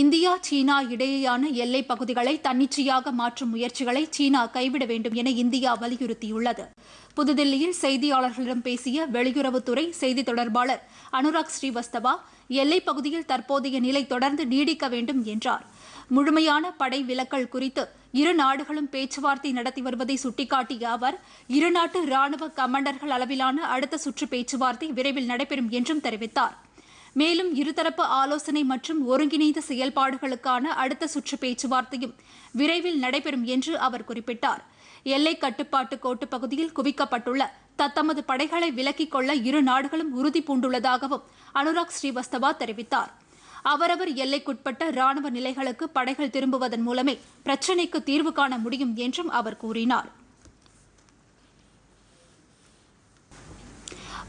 India சீனா இடையேயான எல்லை பகுதிகளை தன்னிச்சையாக மாற்றும் முயற்சிகளை சீனா கைவிட வேண்டும் என இந்தியா வலியுறுத்தியுள்ளது புதுதில்லியில் செய்தியாளர்களிடம் பேசிய வெளியுறவுத்துறை செய்தி தொடர்பாளர் அனுராக் ஸ்ரீவஸ்தவா எல்லைப் பகுதியில் தற்போதைய நிலை தொடர்ந்து நீடிக்க வேண்டும் என்றார் முழுமையான படை விலக்கல் குறித்து இரு நாடுகளும் பேச்சுவார்த்தை நடத்தி வருவதை சுட்டிக்காட்டிய அவர் இருநாட்டு ராணுவ கமாண்டர்கள் அளவிலான அடுத்த சுற்று பேச்சுவார்த்தை விரைவில் நடைபெறும் என்றும் தெரிவித்தார் மேலும் இருதரப்பு ஆலோசனை மற்றும் ஒருங்கிணைந்த செயல்பாடுகளுக்கான அடுத்த சுற்று பேச்சுவார்த்தையும் விரைவில் நடைபெறும் என்று அவர் குறிப்பிட்டார் எல்லை கட்டுப்பாட்டு கோட்டு பகுதியில் குவிக்கப்பட்டுள்ள தத்தமது படைகளை விலக்கிக் கொள்ள இரு நாடுகளும் உறுதி பூண்டுள்ளதாகவும் அனுராக் ஸ்ரீவஸ்தவா தெரிவித்தார் அவரவர் எல்லைக்குட்பட்ட ராணுவ நிலைகளுக்கு படைகள் திரும்புவதன் மூலமே பிரச்சினைக்கு தீர்வு காண முடியும் என்றும் அவர் கூறினாா்